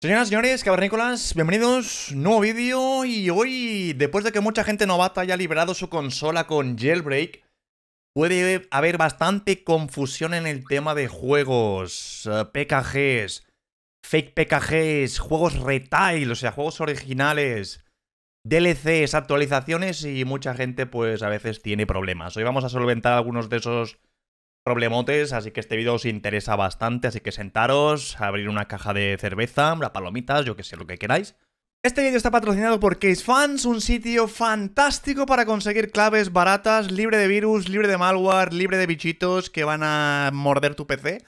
Señoras, y señores, cabernícolas, bienvenidos, nuevo vídeo y hoy, después de que mucha gente novata haya liberado su consola con jailbreak, puede haber bastante confusión en el tema de juegos, eh, PKGs, fake PKGs, juegos retail, o sea, juegos originales, DLCs, actualizaciones y mucha gente pues a veces tiene problemas. Hoy vamos a solventar algunos de esos problemotes, así que este vídeo os interesa bastante, así que sentaros, abrir una caja de cerveza, las palomitas, yo que sé, lo que queráis. Este vídeo está patrocinado por CaseFans, un sitio fantástico para conseguir claves baratas, libre de virus, libre de malware, libre de bichitos que van a morder tu PC.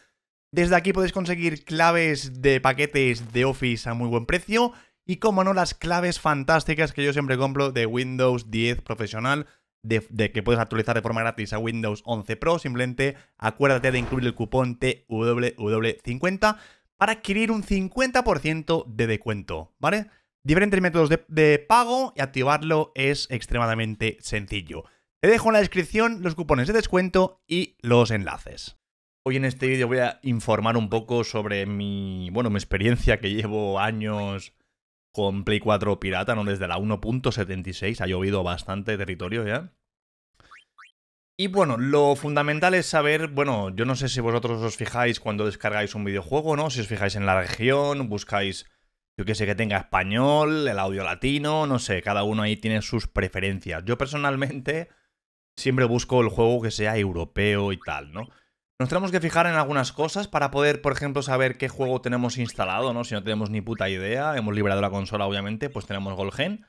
Desde aquí podéis conseguir claves de paquetes de Office a muy buen precio y, como no, las claves fantásticas que yo siempre compro de Windows 10 profesional de, que puedes actualizar de forma gratis a Windows 11 Pro, simplemente acuérdate de incluir el cupón TWW50 para adquirir un 50% de descuento, ¿vale? Diferentes métodos de, de pago y activarlo es extremadamente sencillo. Te dejo en la descripción los cupones de descuento y los enlaces. Hoy en este vídeo voy a informar un poco sobre mi, bueno, mi experiencia que llevo años con Play 4 pirata, ¿no? Desde la 1.76 ha llovido bastante territorio ya. Y bueno, lo fundamental es saber, bueno, yo no sé si vosotros os fijáis cuando descargáis un videojuego, ¿no? Si os fijáis en la región, buscáis, yo qué sé, que tenga español, el audio latino, no sé, cada uno ahí tiene sus preferencias. Yo personalmente siempre busco el juego que sea europeo y tal, ¿no? Nos tenemos que fijar en algunas cosas para poder, por ejemplo, saber qué juego tenemos instalado, ¿no? Si no tenemos ni puta idea, hemos liberado la consola, obviamente, pues tenemos Golgen.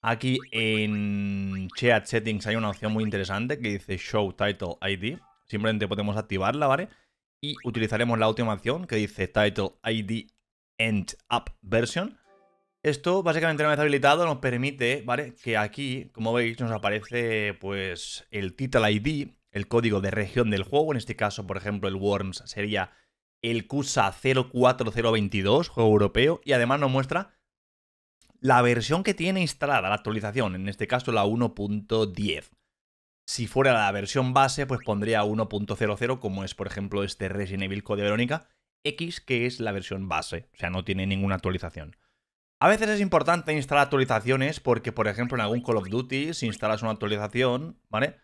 Aquí en Cheat Settings hay una opción muy interesante que dice Show Title ID. Simplemente podemos activarla, ¿vale? Y utilizaremos la última opción que dice Title ID End Up Version. Esto, básicamente, una vez habilitado, nos permite, ¿vale? Que aquí, como veis, nos aparece, pues, el Title ID el código de región del juego. En este caso, por ejemplo, el Worms sería el CUSA 04022, juego europeo, y además nos muestra la versión que tiene instalada la actualización, en este caso la 1.10. Si fuera la versión base, pues pondría 1.00, como es por ejemplo este Resident Evil Code Verónica X, que es la versión base, o sea, no tiene ninguna actualización. A veces es importante instalar actualizaciones porque, por ejemplo, en algún Call of Duty, si instalas una actualización, ¿vale?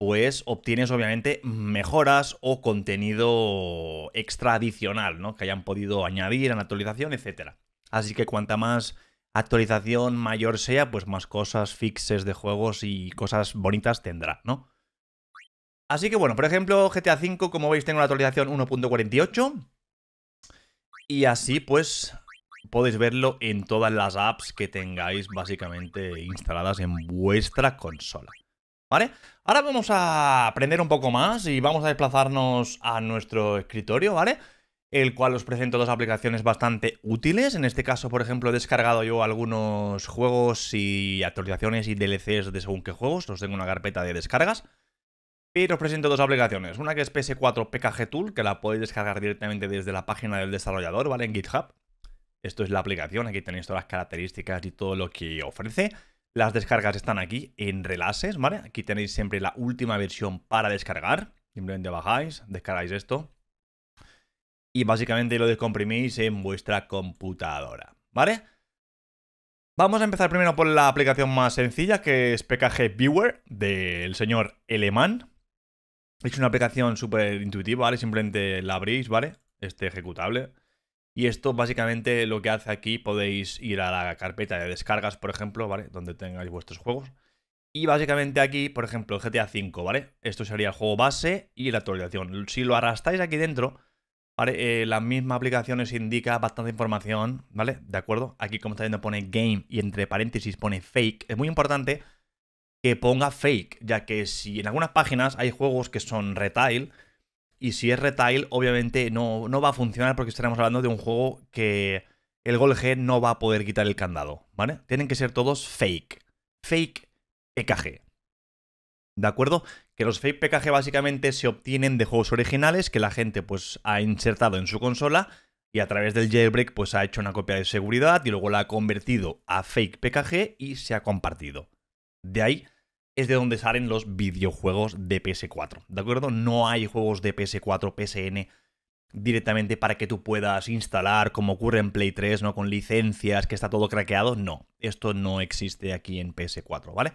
pues obtienes obviamente mejoras o contenido extra adicional, ¿no? Que hayan podido añadir en la actualización, etc. Así que cuanta más actualización mayor sea, pues más cosas, fixes de juegos y cosas bonitas tendrá, ¿no? Así que bueno, por ejemplo, GTA V, como veis, tengo la actualización 1.48. Y así, pues, podéis verlo en todas las apps que tengáis básicamente instaladas en vuestra consola. Ahora vamos a aprender un poco más y vamos a desplazarnos a nuestro escritorio, ¿vale? El cual os presento dos aplicaciones bastante útiles. En este caso, por ejemplo, he descargado yo algunos juegos y actualizaciones y DLCs de según qué juegos. Os tengo una carpeta de descargas. y os presento dos aplicaciones. Una que es PS4 PKG Tool, que la podéis descargar directamente desde la página del desarrollador, ¿vale? En GitHub. Esto es la aplicación, aquí tenéis todas las características y todo lo que ofrece. Las descargas están aquí en Relases, ¿vale? Aquí tenéis siempre la última versión para descargar. Simplemente bajáis, descargáis esto. Y básicamente lo descomprimís en vuestra computadora, ¿vale? Vamos a empezar primero por la aplicación más sencilla, que es PKG Viewer, del señor Eleman. Es una aplicación súper intuitiva, ¿vale? Simplemente la abrís, ¿vale? Este ejecutable. Y esto básicamente lo que hace aquí, podéis ir a la carpeta de descargas, por ejemplo, ¿vale? Donde tengáis vuestros juegos. Y básicamente aquí, por ejemplo, el GTA V, ¿vale? Esto sería el juego base y la actualización. Si lo arrastráis aquí dentro, ¿vale? Eh, la misma aplicación os indica bastante información, ¿vale? ¿De acuerdo? Aquí, como está viendo, pone game y entre paréntesis pone fake. Es muy importante que ponga fake, ya que si en algunas páginas hay juegos que son retail, y si es retail, obviamente no, no va a funcionar porque estaremos hablando de un juego que el Gol no va a poder quitar el candado, ¿vale? Tienen que ser todos fake. Fake PKG. ¿De acuerdo? Que los fake PKG básicamente se obtienen de juegos originales que la gente pues ha insertado en su consola y a través del jailbreak pues ha hecho una copia de seguridad y luego la ha convertido a fake PKG y se ha compartido. De ahí es de donde salen los videojuegos de PS4, ¿de acuerdo? No hay juegos de PS4, PSN directamente para que tú puedas instalar como ocurre en Play 3, ¿no? Con licencias, que está todo craqueado. No, esto no existe aquí en PS4, ¿vale?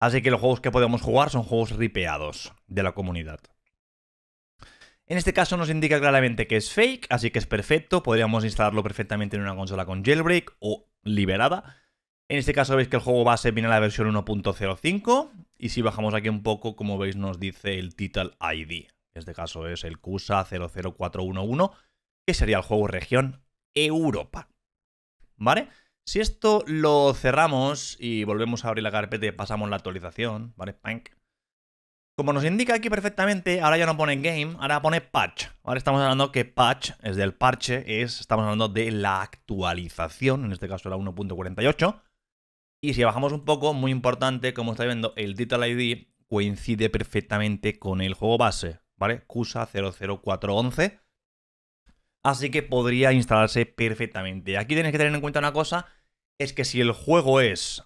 Así que los juegos que podemos jugar son juegos ripeados de la comunidad. En este caso nos indica claramente que es fake, así que es perfecto. Podríamos instalarlo perfectamente en una consola con jailbreak o liberada. En este caso veis que el juego base viene a la versión 1.05 y si bajamos aquí un poco, como veis, nos dice el Title ID. En este caso es el CUSA 00411, que sería el juego región Europa. ¿Vale? Si esto lo cerramos y volvemos a abrir la carpeta y pasamos la actualización, ¿vale? Como nos indica aquí perfectamente, ahora ya no pone game, ahora pone patch. Ahora estamos hablando que patch es del parche, es, estamos hablando de la actualización, en este caso la 1.48 y si bajamos un poco, muy importante, como estáis viendo, el title ID coincide perfectamente con el juego base, ¿vale? CUSA 00411. Así que podría instalarse perfectamente. Aquí tenéis que tener en cuenta una cosa, es que si el juego es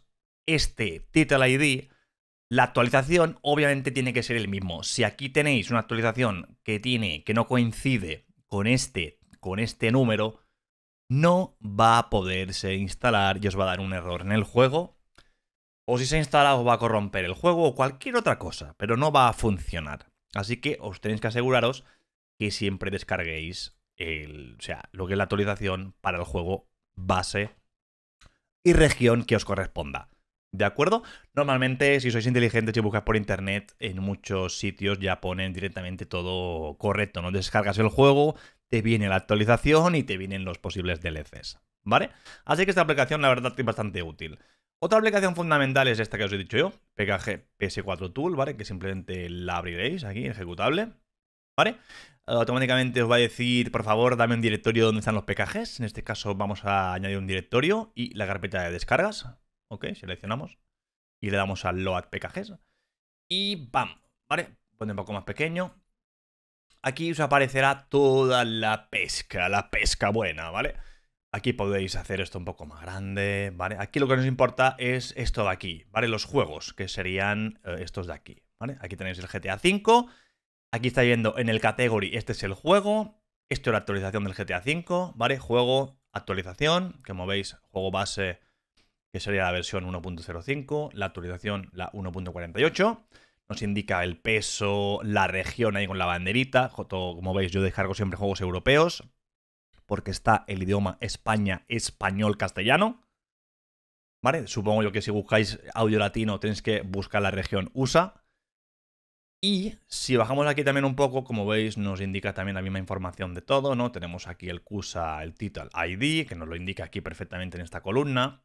este Title ID, la actualización obviamente tiene que ser el mismo. Si aquí tenéis una actualización que tiene que no coincide con este con este número, no va a poderse instalar y os va a dar un error en el juego. O si se instala os va a corromper el juego o cualquier otra cosa, pero no va a funcionar. Así que os tenéis que aseguraros que siempre descarguéis el, o sea, lo que es la actualización para el juego base y región que os corresponda. ¿De acuerdo? Normalmente, si sois inteligentes y buscas por internet, en muchos sitios ya ponen directamente todo correcto, ¿no? Descargas el juego, te viene la actualización y te vienen los posibles DLCs, ¿vale? Así que esta aplicación la verdad es bastante útil. Otra aplicación fundamental es esta que os he dicho yo, PKG PS4 Tool, ¿vale? Que simplemente la abriréis aquí, ejecutable, ¿vale? Automáticamente os va a decir, por favor, dame un directorio donde están los PKGs. En este caso vamos a añadir un directorio y la carpeta de descargas, ¿ok? Seleccionamos y le damos a Load PKGs. Y ¡bam! ¿Vale? Pone un poco más pequeño, Aquí os aparecerá toda la pesca, la pesca buena, ¿vale? Aquí podéis hacer esto un poco más grande, ¿vale? Aquí lo que nos importa es esto de aquí, ¿vale? Los juegos, que serían eh, estos de aquí, ¿vale? Aquí tenéis el GTA V, aquí está viendo en el category, este es el juego, esto es la actualización del GTA V, ¿vale? Juego, actualización, que como veis, juego base, que sería la versión 1.05, la actualización, la 1.48, nos indica el peso, la región ahí con la banderita. Como veis, yo descargo siempre juegos europeos porque está el idioma España, español, castellano. ¿Vale? Supongo yo que si buscáis audio latino tenéis que buscar la región USA. Y si bajamos aquí también un poco, como veis, nos indica también la misma información de todo, ¿no? Tenemos aquí el CUSA, el Title ID, que nos lo indica aquí perfectamente en esta columna.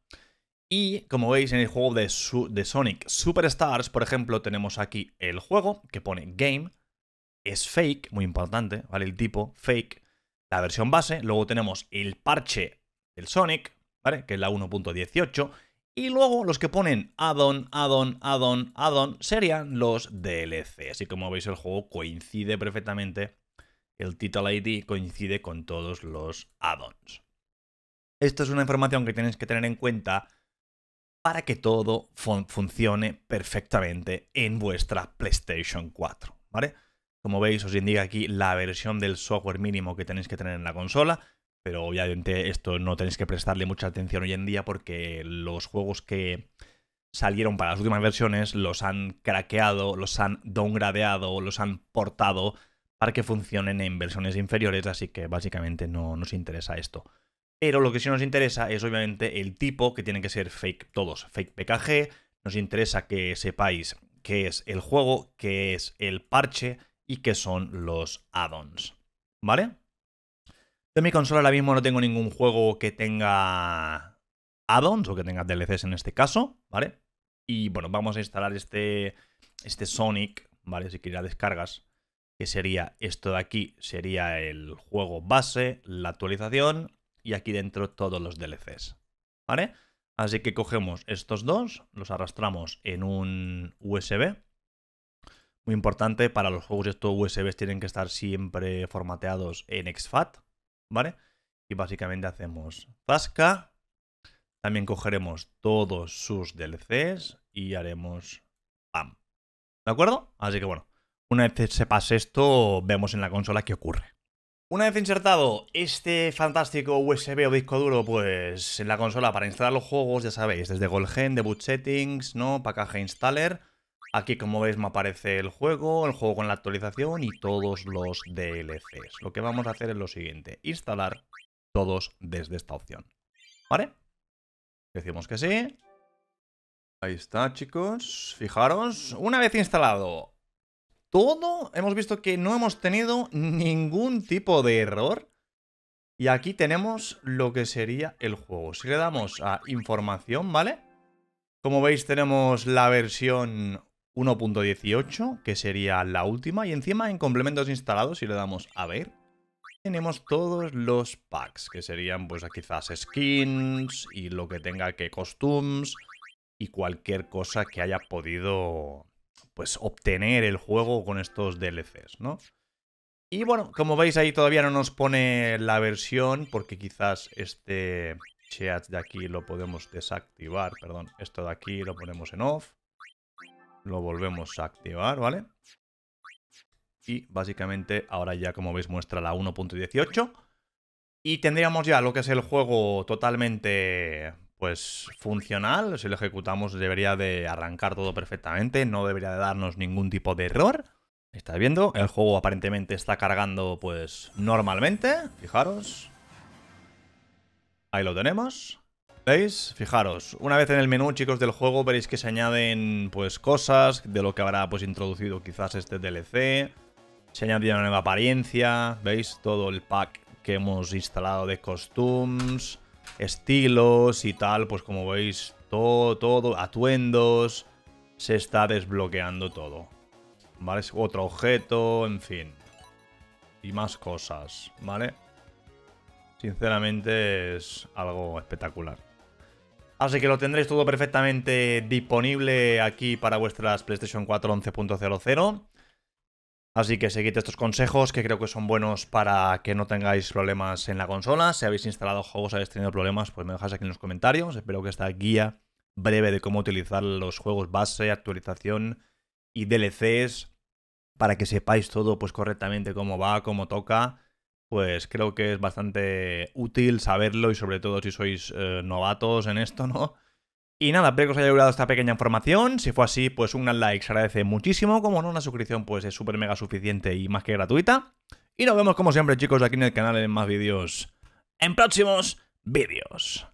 Y como veis en el juego de, Sonic Superstars, por ejemplo, tenemos aquí el juego que pone Game, es fake, muy importante, ¿vale? El tipo fake, la versión base, luego tenemos el parche del Sonic, ¿vale? Que es la 1.18, y luego los que ponen Addon, Addon, Addon, Addon serían los DLC. Así como veis el juego coincide perfectamente, el Title ID coincide con todos los Addons. ons Esto es una información que tenéis que tener en cuenta para que todo funcione perfectamente en vuestra PlayStation 4, ¿vale? Como veis, os indica aquí la versión del software mínimo que tenéis que tener en la consola, pero obviamente esto no tenéis que prestarle mucha atención hoy en día porque los juegos que salieron para las últimas versiones los han craqueado, los han downgradeado, los han portado para que funcionen en versiones inferiores, así que básicamente no nos interesa esto. Pero lo que sí nos interesa es obviamente el tipo, que tienen que ser fake todos, fake PKG. Nos interesa que sepáis qué es el juego, qué es el parche y qué son los add-ons. ¿Vale? De mi consola ahora mismo no tengo ningún juego que tenga add-ons o que tenga DLCs en este caso, ¿vale? Y bueno, vamos a instalar este, este Sonic, ¿vale? Si queréis descargas, que sería esto de aquí, sería el juego base, la actualización y aquí dentro todos los DLCs. ¿Vale? Así que cogemos estos dos, los arrastramos en un USB. Muy importante, para los juegos estos USBs tienen que estar siempre formateados en exFAT, ¿vale? Y básicamente hacemos Zasca, también cogeremos todos sus DLCs y haremos BAM. ¿De acuerdo? Así que bueno, una vez se pase esto, vemos en la consola qué ocurre. Una vez insertado este fantástico USB o disco duro, pues en la consola para instalar los juegos, ya sabéis, desde Golgen, Boot Settings, ¿no? Package Installer. Aquí, como veis, me aparece el juego, el juego con la actualización y todos los DLCs. Lo que vamos a hacer es lo siguiente, instalar todos desde esta opción. ¿Vale? Decimos que sí. Ahí está, chicos. Fijaros, una vez instalado todo hemos visto que no hemos tenido ningún tipo de error. Y aquí tenemos lo que sería el juego. Si le damos a información, ¿vale? Como veis tenemos la versión 1.18, que sería la última. Y encima en complementos instalados, si le damos a ver, tenemos todos los packs, que serían pues quizás skins y lo que tenga que costumes y cualquier cosa que haya podido pues obtener el juego con estos DLCs, ¿no? Y bueno, como veis ahí todavía no nos pone la versión porque quizás este chat de aquí lo podemos desactivar, perdón, esto de aquí lo ponemos en off, lo volvemos a activar, ¿vale? Y básicamente ahora ya como veis muestra la 1.18 y tendríamos ya lo que es el juego totalmente pues funcional, si lo ejecutamos debería de arrancar todo perfectamente, no debería de darnos ningún tipo de error. Estáis viendo, el juego aparentemente está cargando pues normalmente, fijaros. Ahí lo tenemos. ¿Veis? Fijaros, una vez en el menú, chicos, del juego veréis que se añaden pues cosas de lo que habrá pues introducido quizás este DLC. Se añade una nueva apariencia, ¿veis? Todo el pack que hemos instalado de costumes estilos y tal, pues como veis, todo, todo, atuendos, se está desbloqueando todo. ¿Vale? Otro objeto, en fin. Y más cosas, ¿vale? Sinceramente es algo espectacular. Así que lo tendréis todo perfectamente disponible aquí para vuestras PlayStation 4 11.00. Así que seguid estos consejos que creo que son buenos para que no tengáis problemas en la consola. Si habéis instalado juegos, habéis tenido problemas, pues me dejáis aquí en los comentarios. Espero que esta guía breve de cómo utilizar los juegos base, actualización y DLCs para que sepáis todo pues correctamente cómo va, cómo toca, pues creo que es bastante útil saberlo y sobre todo si sois eh, novatos en esto, ¿no? Y nada, espero que os haya ayudado esta pequeña información. Si fue así, pues un like se agradece muchísimo. Como no, una suscripción pues es súper mega suficiente y más que gratuita. Y nos vemos como siempre chicos aquí en el canal en más vídeos en próximos vídeos.